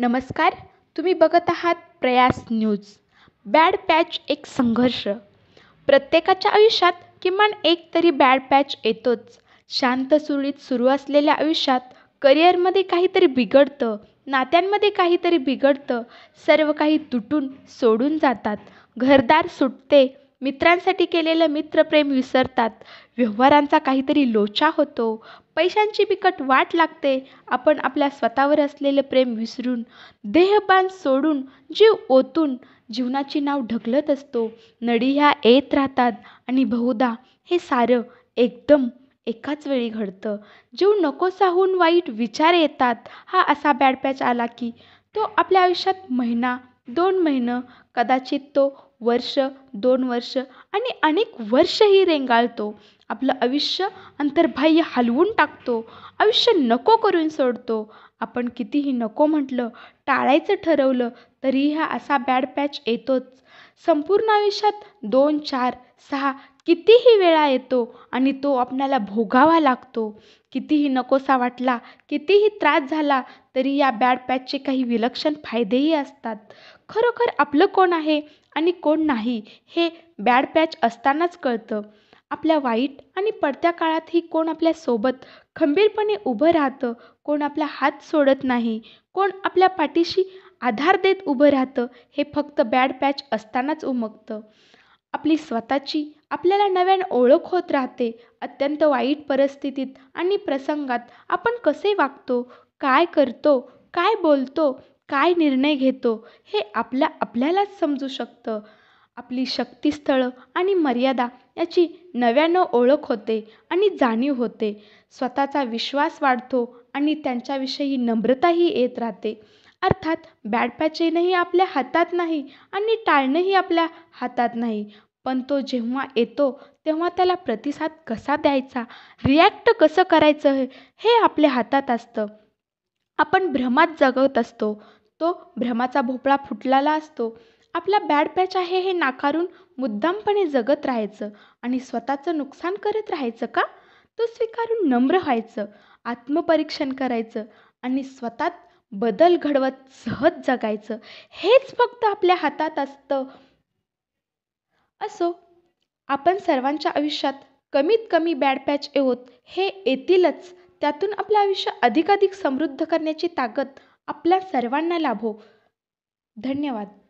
नमस्कार तुम्ही बघत आहात प्रयास न्यूज बॅड पॅच एक संघर्ष प्रत्येकाच्या आयुष्यात किमान एक तरी बॅड पॅच येतोच शांत सुरळीत सुरू असलेल्या आयुष्यात करिअरमध्ये काहीतरी बिघडतं नात्यांमध्ये काहीतरी बिघडतं सर्व काही तुटून सोडून जातात घरदार सुटते मित्रांसाठी केलेलं मित्रप्रेम विसरतात व्यवहारांचा काहीतरी लोचा होतो पैशांची बिकट वाट लागते आपण आपल्या स्वतःवर असलेलं प्रेम विसरून देहबान सोडून जीव ओतून जीवनाची नाव ढकलत असतो नडी ह्या येत राहतात आणि बहुधा हे सारं एकदम एकाच वेळी घडतं जीव नकोसाहून वाईट विचार येतात हा असा बॅड पॅच आला की तो आपल्या आयुष्यात महिना दोन महिनं कदाचित तो वर्ष दोन वर्ष आणि अनेक वर्षही रेंगाळतो आपलं आयुष्य अंतर्बाह्य हलवून टाकतो आयुष्य नको करून सोडतो आपण कितीही नको म्हटलं टाळायचं ठरवलं तरी हा असा बॅड पॅच येतोच संपूर्ण आयुष्यात दोन चार सहा कितीही वेळा येतो आणि तो आपल्याला भोगावा लागतो कितीही नकोसा वाटला कितीही त्रास झाला तरी या बॅड पॅचचे काही विलक्षण फायदेही असतात खरोखर आपलं कोण आहे आणि कोण नाही हे बॅड पॅच असतानाच कळतं आपल्या वाईट आणि पडत्या काळातही कोण आपल्यासोबत खंबीरपणे उभं राहतं कोण आपला हात सोडत नाही कोण आपल्या पाठीशी आधार देत उभं राहतं हे फक्त बॅड पॅच असतानाच उमगतं आपली स्वतःची आपल्याला नव्यानं ओळख होत राहते अत्यंत वाईट परिस्थितीत आणि प्रसंगात आपण कसे वागतो काय करतो काय बोलतो काय निर्णय घेतो हे आपल्या आपल्यालाच समजू शकतं आपली शक्तीस्थळं आणि मर्यादा याची नव्यानं ओळख होते आणि जाणीव होते स्वतःचा विश्वास वाढतो आणि त्यांच्याविषयी नम्रताही येत राहते अर्थात बॅड पॅच येणंही आपल्या हातात नाही आणि टाळणंही आपल्या हातात नाही पण तो जेव्हा येतो तेव्हा त्याला प्रतिसाद कसा द्यायचा रिॲक्ट कसं करायचं हे हे आपल्या हातात असतं आपण भ्रमात जगत असतो तो भ्रमाचा भोपळा फुटलेला असतो आपला बॅड पॅच आहे हे नाकारून मुद्दामपणे जगत राहायचं आणि स्वतःचं नुकसान करत राहायचं का तो स्वीकारून नम्र व्हायचं आत्मपरीक्षण करायचं आणि स्वतः बदल घडवत सहज जगायचं हेच फक्त आपल्या हातात असतं असो आपण सर्वांच्या आयुष्यात कमीत कमी बॅड पॅच येऊत हे येतीलच त्यातून आपलं आयुष्य अधिकाधिक समृद्ध करण्याची ताकद आपल्या सर्वांना लाभो धन्यवाद